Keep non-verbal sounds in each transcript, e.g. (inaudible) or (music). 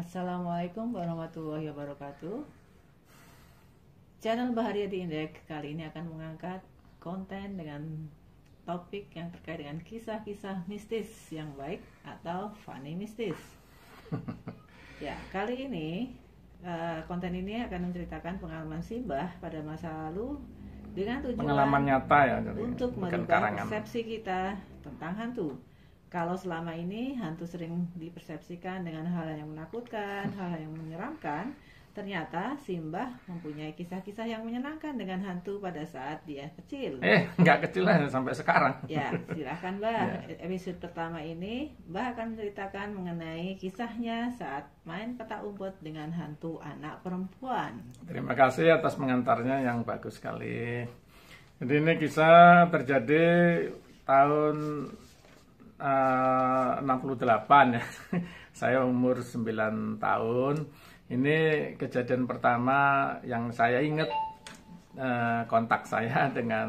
Assalamualaikum warahmatullahi wabarakatuh Channel Baharia di Indek kali ini akan mengangkat konten dengan topik yang terkait dengan kisah-kisah mistis yang baik atau funny mistis (laughs) Ya, kali ini eh, konten ini akan menceritakan pengalaman Simbah pada masa lalu dengan tujuan pengalaman nyata ya, untuk merubah persepsi kita tentang hantu kalau selama ini hantu sering dipersepsikan dengan hal yang menakutkan, hmm. hal yang menyeramkan, ternyata Simbah mempunyai kisah-kisah yang menyenangkan dengan hantu pada saat dia kecil. Eh, nggak kecil lah sampai sekarang. Ya, silahkan Mbah. Yeah. Episode pertama ini, Mbah akan menceritakan mengenai kisahnya saat main peta umpet dengan hantu anak perempuan. Terima kasih atas mengantarnya yang bagus sekali. Jadi ini kisah terjadi tahun 68 eh, ya. (laughs) saya umur 9 tahun. Ini kejadian pertama yang saya ingat eh, kontak saya (laughs) dengan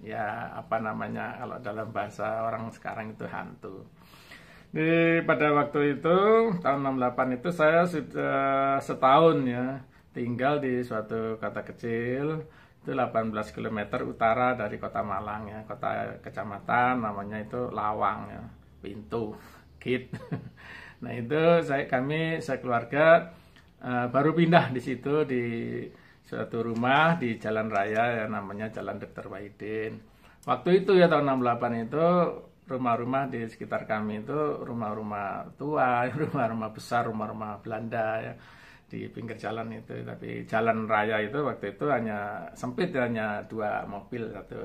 ya apa namanya kalau dalam bahasa orang sekarang itu hantu. Di pada waktu itu tahun 68 itu saya sudah setahun ya tinggal di suatu kota kecil itu 18 km utara dari kota Malang ya kota kecamatan namanya itu Lawang ya pintu kit (laughs) nah itu saya kami saya uh, baru pindah di situ di suatu rumah di jalan raya yang namanya Jalan Dr. Wahidin waktu itu ya tahun 68 itu rumah-rumah di sekitar kami itu rumah-rumah tua (laughs) rumah-rumah besar rumah-rumah Belanda ya di pinggir jalan itu tapi jalan raya itu waktu itu hanya sempit hanya dua mobil satu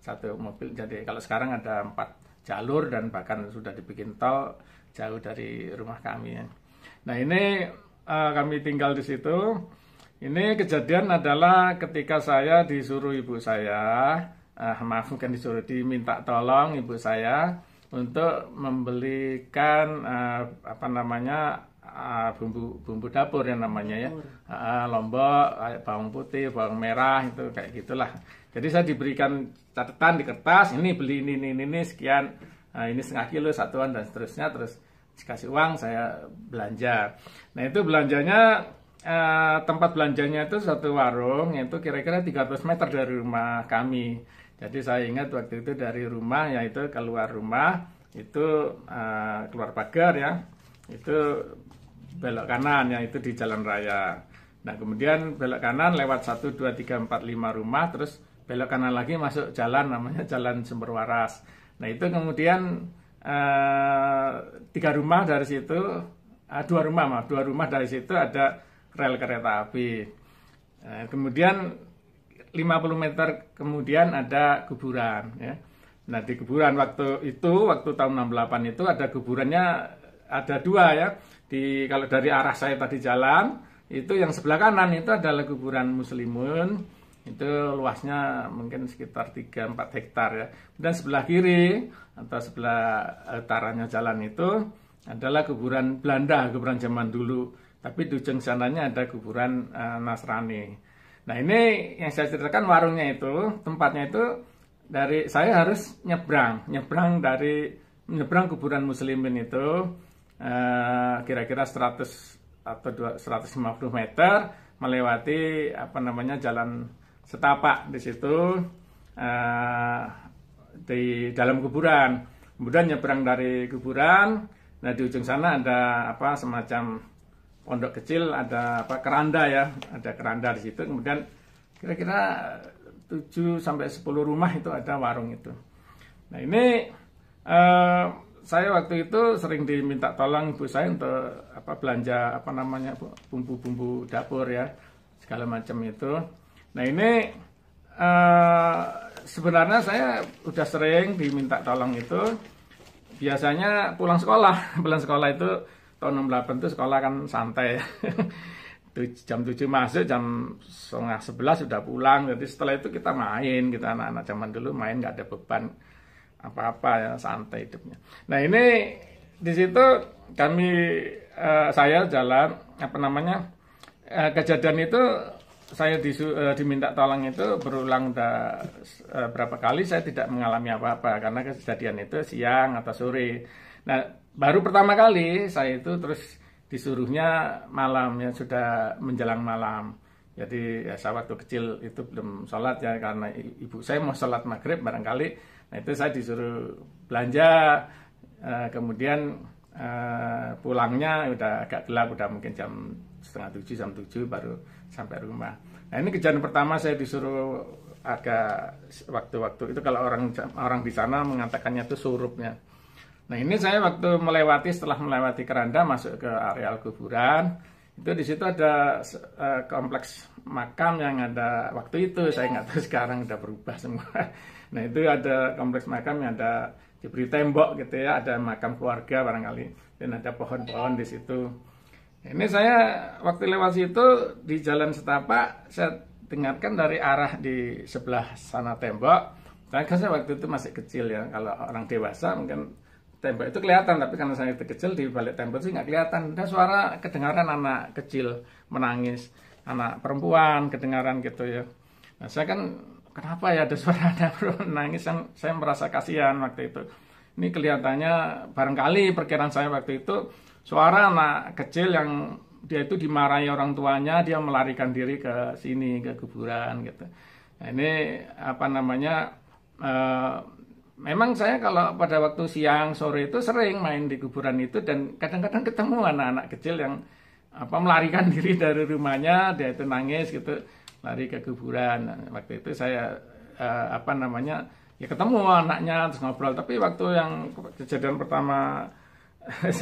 satu mobil jadi kalau sekarang ada empat jalur dan bahkan sudah dibikin tol jauh dari rumah kami nah ini uh, kami tinggal di situ ini kejadian adalah ketika saya disuruh ibu saya uh, maaf bukan disuruh diminta tolong ibu saya untuk membelikan uh, apa namanya Ah, bumbu bumbu dapur yang namanya ya ah, lombok bawang putih bawang merah itu kayak gitulah jadi saya diberikan catatan di kertas ini beli ini ini ini sekian uh, ini setengah kilo satuan dan seterusnya terus dikasih uang saya belanja nah itu belanjanya tempat belanjanya itu satu warung itu kira-kira 300 meter dari rumah kami. Jadi saya ingat waktu itu dari rumah yaitu keluar rumah itu keluar pagar ya itu belok kanan yang itu di jalan raya. Nah, kemudian belok kanan lewat 1 2 3 4 5 rumah terus belok kanan lagi masuk jalan namanya Jalan Sumber Waras. Nah, itu kemudian eh, tiga rumah dari situ eh, dua rumah maaf, dua rumah dari situ ada rel kereta api. Eh, kemudian 50 meter kemudian ada kuburan ya. Nah, di kuburan waktu itu waktu tahun 68 itu ada kuburannya ada dua ya di kalau dari arah saya tadi jalan itu yang sebelah kanan itu adalah kuburan muslimun itu luasnya mungkin sekitar 3-4 hektar ya dan sebelah kiri atau sebelah utaranya jalan itu adalah kuburan Belanda kuburan zaman dulu tapi di ujung sananya ada kuburan uh, Nasrani nah ini yang saya ceritakan warungnya itu tempatnya itu dari saya harus nyebrang nyebrang dari nyebrang kuburan muslimin itu Eh, kira-kira 100 atau 150 meter melewati apa namanya jalan setapak di situ eh, di dalam kuburan kemudian nyebrang dari kuburan nah di ujung sana ada apa semacam pondok kecil ada apa keranda ya ada keranda di situ kemudian kira-kira 7 sampai 10 rumah itu ada warung itu nah ini uh, saya waktu itu sering diminta tolong ibu saya untuk apa belanja apa namanya bumbu-bumbu dapur ya segala macam itu. Nah ini uh, sebenarnya saya udah sering diminta tolong itu. Biasanya pulang sekolah, (laughs) pulang sekolah itu tahun 68 itu sekolah kan santai (laughs) jam 7 masuk, jam setengah 11 sudah pulang. Jadi setelah itu kita main, kita anak-anak zaman dulu main nggak ada beban apa-apa ya santai hidupnya. Nah ini di situ kami uh, saya jalan apa namanya uh, kejadian itu saya disu, uh, diminta tolong itu berulang da, uh, berapa kali saya tidak mengalami apa-apa karena kejadian itu siang atau sore. Nah baru pertama kali saya itu terus disuruhnya malam ya sudah menjelang malam. Jadi ya saya waktu kecil itu belum sholat ya karena ibu saya mau sholat maghrib barangkali Nah itu saya disuruh belanja, eh, kemudian eh, pulangnya udah agak gelap, udah mungkin jam setengah tujuh, jam tujuh baru sampai rumah. Nah ini kejadian pertama saya disuruh agak waktu-waktu itu kalau orang orang di sana mengatakannya itu surupnya. Nah ini saya waktu melewati setelah melewati keranda masuk ke areal kuburan itu di situ ada uh, kompleks makam yang ada waktu itu saya nggak tahu (laughs) sekarang udah berubah semua Nah itu ada kompleks makam yang ada diberi tembok gitu ya, ada makam keluarga barangkali dan ada pohon-pohon di situ. Ini saya waktu lewat situ di Jalan Setapak saya dengarkan dari arah di sebelah sana tembok. Karena saya waktu itu masih kecil ya, kalau orang dewasa mungkin tembok itu kelihatan, tapi karena saya itu kecil di balik tembok sih nggak kelihatan. Ada suara kedengaran anak kecil menangis, anak perempuan kedengaran gitu ya. Nah, saya kan kenapa ya ada suara ada (laughs) nangis saya merasa kasihan waktu itu ini kelihatannya barangkali perkiraan saya waktu itu suara anak kecil yang dia itu dimarahi orang tuanya dia melarikan diri ke sini ke kuburan gitu nah, ini apa namanya uh, memang saya kalau pada waktu siang sore itu sering main di kuburan itu dan kadang-kadang ketemu anak-anak kecil yang apa melarikan (laughs) diri dari rumahnya dia itu nangis gitu lari ke kuburan waktu itu saya uh, apa namanya ya ketemu anaknya terus ngobrol tapi waktu yang kejadian pertama (laughs)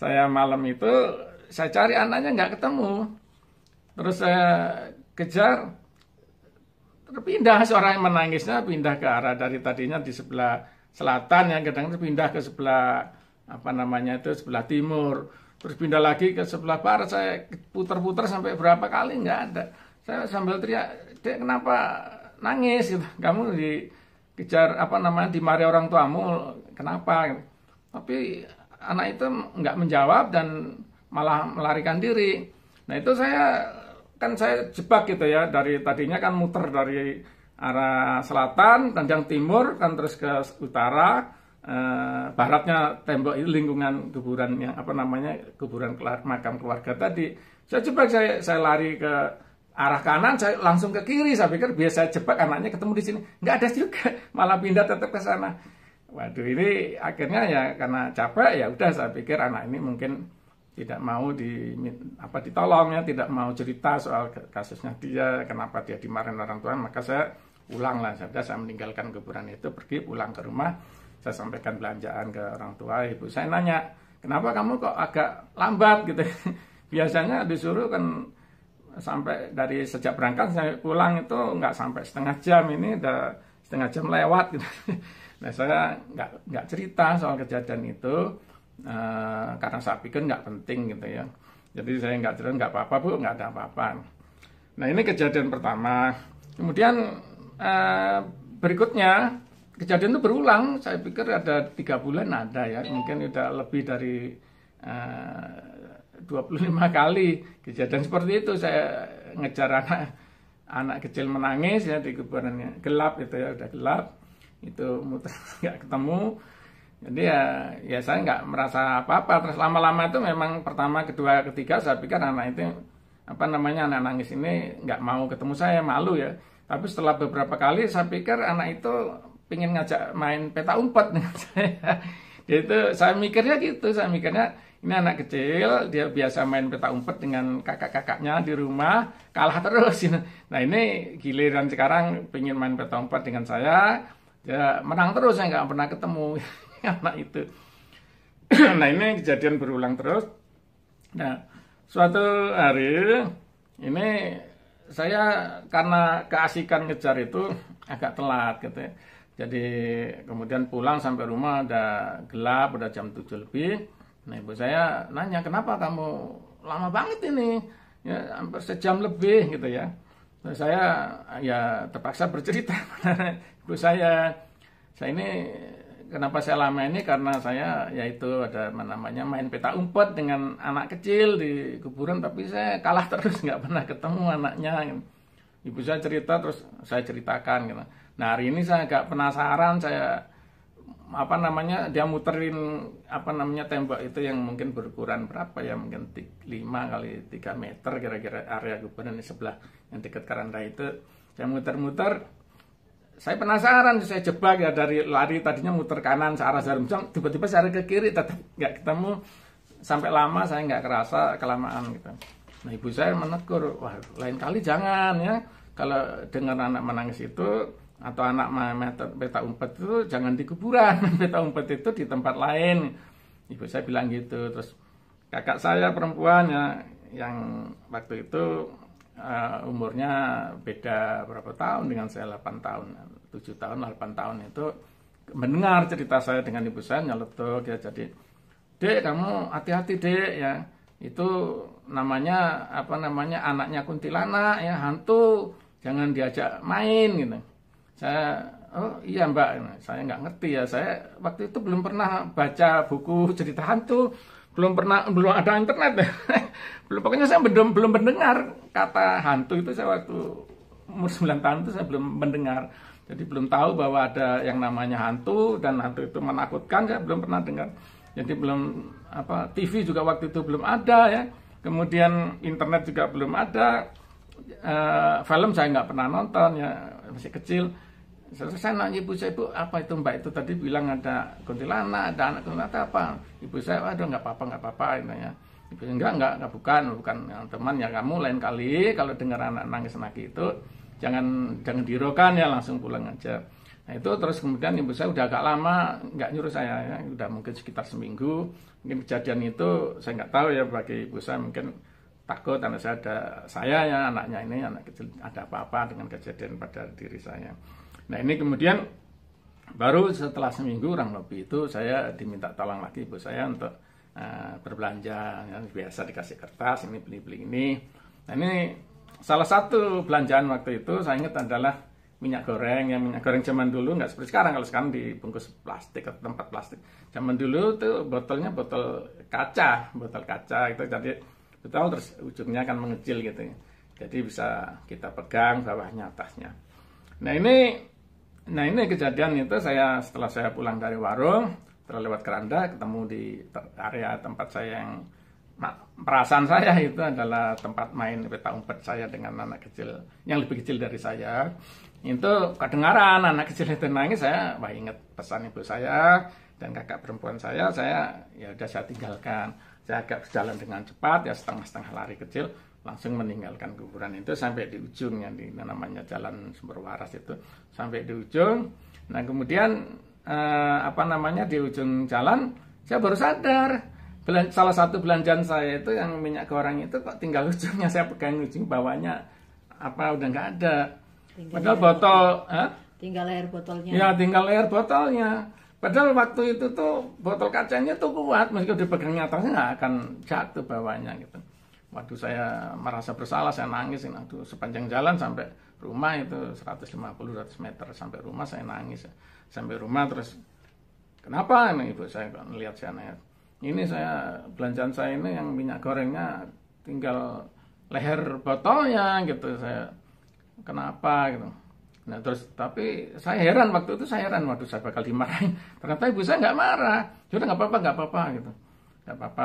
saya malam itu saya cari anaknya nggak ketemu terus saya kejar terpindah seorang yang menangisnya pindah ke arah dari tadinya di sebelah selatan yang kadang terpindah ke sebelah apa namanya itu sebelah timur terus pindah lagi ke sebelah barat saya putar-putar sampai berapa kali nggak ada saya sambil teriak dek kenapa nangis gitu kamu dikejar apa namanya dimarahi orang tuamu kenapa gitu. tapi anak itu nggak menjawab dan malah melarikan diri nah itu saya kan saya jebak gitu ya dari tadinya kan muter dari arah selatan tanjang timur kan terus ke utara eh, baratnya tembok itu lingkungan kuburan yang apa namanya kuburan kelar, makam keluarga tadi saya jebak saya saya lari ke arah kanan saya langsung ke kiri saya pikir biasa jebak anaknya ketemu di sini nggak ada juga (laughs) malah pindah tetap ke sana waduh ini akhirnya ya karena capek ya udah saya pikir anak ini mungkin tidak mau di apa ditolong ya, tidak mau cerita soal kasusnya dia kenapa dia dimarahin orang tua maka saya pulang lah saya saya meninggalkan kuburan itu pergi pulang ke rumah saya sampaikan belanjaan ke orang tua ibu saya nanya kenapa kamu kok agak lambat gitu (laughs) biasanya disuruh kan sampai dari sejak berangkat saya pulang itu nggak sampai setengah jam ini udah setengah jam lewat gitu. (laughs) Nah saya nggak nggak cerita soal kejadian itu uh, karena saya pikir nggak penting gitu ya. Jadi saya nggak cerita nggak apa-apa bu nggak ada apa-apa. Nah ini kejadian pertama. Kemudian uh, berikutnya kejadian itu berulang. Saya pikir ada tiga bulan ada ya mungkin udah lebih dari uh, 25 kali kejadian seperti itu saya ngejar anak anak kecil menangis ya di kuburannya gelap itu ya udah gelap itu muter (laughs) nggak ketemu jadi ya ya saya nggak merasa apa-apa terus lama-lama itu memang pertama kedua ketiga saya pikir anak itu apa namanya anak nangis ini nggak mau ketemu saya malu ya tapi setelah beberapa kali saya pikir anak itu pingin ngajak main peta umpet dengan (laughs) saya. itu saya mikirnya gitu, saya mikirnya ini anak kecil, dia biasa main peta umpet dengan kakak-kakaknya di rumah, kalah terus. (laughs) Nah ini giliran sekarang pengen main peta umpet dengan saya, dia menang terus, saya nggak pernah ketemu (laughs) anak itu. (clears throat) nah ini kejadian berulang terus. Nah suatu hari ini saya karena keasikan ngejar itu (clears throat) agak telat gitu ya. Jadi kemudian pulang sampai rumah udah gelap, udah jam 7 lebih Nah ibu saya nanya kenapa kamu lama banget ini ya hampir sejam lebih gitu ya. Nah, saya ya terpaksa bercerita (laughs) ibu saya saya ini kenapa saya lama ini karena saya yaitu ada namanya main peta umpet dengan anak kecil di kuburan tapi saya kalah terus nggak pernah ketemu anaknya. Ibu saya cerita terus saya ceritakan gitu. Nah hari ini saya agak penasaran saya apa namanya dia muterin apa namanya tembok itu yang mungkin berukuran berapa ya mungkin 5 kali 3 meter kira-kira area gubernur di sebelah yang dekat Karanda itu saya muter-muter saya penasaran saya jebak ya dari lari tadinya muter kanan searah jam tiba-tiba saya ke kiri tetap nggak ketemu sampai lama saya nggak kerasa kelamaan gitu nah ibu saya menegur wah lain kali jangan ya kalau dengar anak menangis itu atau anak metode peta umpet itu jangan di kuburan (laughs) peta umpet itu di tempat lain ibu saya bilang gitu terus kakak saya perempuan ya yang waktu itu uh, umurnya beda berapa tahun dengan saya 8 tahun 7 tahun 8 tahun itu mendengar cerita saya dengan ibu saya nyeletuk ya jadi dek kamu hati-hati dek ya itu namanya apa namanya anaknya kuntilanak ya hantu jangan diajak main gitu saya oh iya mbak saya nggak ngerti ya saya waktu itu belum pernah baca buku cerita hantu belum pernah belum ada internet ya. (laughs) belum pokoknya saya belum belum mendengar kata hantu itu saya waktu umur 9 (laughs) tahun itu saya belum mendengar jadi belum tahu bahwa ada yang namanya hantu dan hantu itu menakutkan saya belum pernah dengar jadi belum apa TV juga waktu itu belum ada ya kemudian internet juga belum ada e, film saya nggak pernah nonton ya masih kecil saya nanya ibu saya ibu apa itu mbak itu tadi bilang ada kuntilanak ada anak kuntilanak apa ibu saya aduh nggak apa-apa nggak apa-apa ya ibu saya enggak enggak, enggak bukan bukan yang teman ya kamu lain kali kalau dengar anak nangis nangis itu jangan jangan dirokan ya langsung pulang aja nah itu terus kemudian ibu saya udah agak lama nggak nyuruh saya ya udah mungkin sekitar seminggu mungkin kejadian itu saya nggak tahu ya bagi ibu saya mungkin takut anak saya ada saya ya anaknya ini anak kecil ada apa-apa dengan kejadian pada diri saya. Nah ini kemudian baru setelah seminggu kurang lebih itu saya diminta tolong lagi ibu saya untuk uh, berbelanja ya, biasa dikasih kertas ini beli beli ini. Nah ini salah satu belanjaan waktu itu saya ingat adalah minyak goreng yang minyak goreng zaman dulu nggak seperti sekarang kalau sekarang dibungkus plastik atau tempat plastik zaman dulu tuh botolnya botol kaca botol kaca itu jadi Tahu terus ujungnya akan mengecil gitu ya. Jadi bisa kita pegang bawahnya atasnya. Nah ini nah ini kejadian itu saya setelah saya pulang dari warung terlewat lewat keranda ketemu di area tempat saya yang perasaan saya (laughs) itu adalah tempat main peta umpet saya dengan anak kecil yang lebih kecil dari saya itu kedengaran anak kecil itu nangis saya wah ingat pesan ibu saya dan kakak perempuan saya saya ya udah saya tinggalkan saya agak berjalan dengan cepat ya setengah-setengah lari kecil langsung meninggalkan kuburan itu sampai di ujung yang di namanya jalan sumber waras itu sampai di ujung nah kemudian eh, apa namanya di ujung jalan saya baru sadar belan, salah satu belanjaan saya itu yang minyak goreng itu kok tinggal ujungnya saya pegang ujung bawahnya apa udah nggak ada tinggal botol, tinggal air botolnya ya tinggal air botolnya Padahal waktu itu tuh botol kacanya tuh kuat, meskipun dipegangnya atasnya nggak akan jatuh bawahnya gitu. Waktu saya merasa bersalah, saya nangis. itu sepanjang jalan sampai rumah itu 150-100 meter sampai rumah saya nangis. Ya. Sampai rumah terus, kenapa ini ibu saya kok lihat saya nangis. Ini saya, belanjaan saya ini yang minyak gorengnya tinggal leher botolnya gitu. Saya, kenapa gitu Nah terus tapi saya heran waktu itu saya heran waktu saya bakal dimarahin. Ternyata ibu saya nggak marah. Sudah ya nggak apa-apa nggak apa-apa gitu. Nggak apa-apa.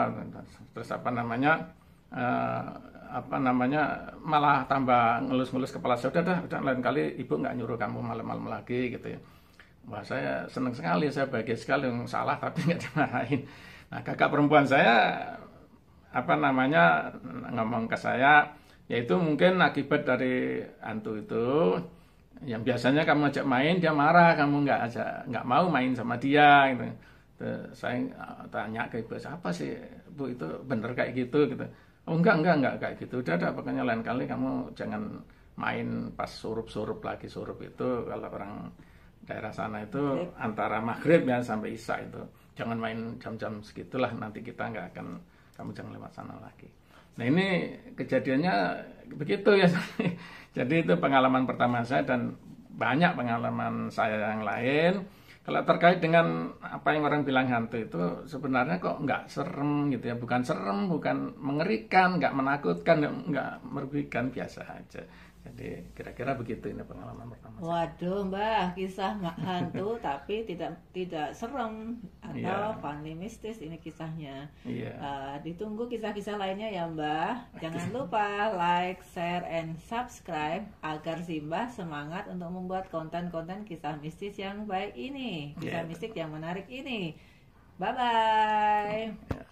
Terus apa namanya uh, apa namanya malah tambah ngelus-ngelus kepala saya udah dah udah lain kali ibu nggak nyuruh kamu malam-malam lagi gitu ya. Wah saya seneng sekali saya bahagia sekali yang salah tapi nggak (laughs) dimarahin. Nah kakak perempuan saya apa namanya ngomong ke saya yaitu mungkin akibat dari hantu itu yang biasanya kamu ajak main dia marah kamu nggak ajak nggak mau main sama dia gitu saya eh, tanya ke ibu apa sih bu itu bener kayak gitu gitu oh enggak enggak enggak kayak gitu udah ada pokoknya lain kali kamu jangan main pas surup-surup lagi surup itu kalau orang daerah sana itu maghrib. antara maghrib ya sampai isya itu jangan main jam-jam segitulah nanti kita nggak akan kamu jangan lewat sana lagi Nah ini kejadiannya begitu ya. (laughs) Jadi itu pengalaman pertama saya dan banyak pengalaman saya yang lain. Kalau terkait dengan apa yang orang bilang hantu itu sebenarnya kok nggak serem gitu ya, bukan serem, bukan mengerikan, nggak menakutkan, nggak merugikan biasa aja. Jadi kira-kira begitu ini pengalaman pertama. Saya. Waduh, Mbah, kisah hantu (laughs) tapi tidak tidak serem atau yeah. mistis ini kisahnya. Yeah. Iya. Uh, ditunggu kisah-kisah lainnya ya, mbak. Jangan lupa like, share, and subscribe agar si Mbah semangat untuk membuat konten-konten kisah mistis yang baik ini, kisah yeah. mistik yang menarik ini. Bye bye. Iya. Yeah.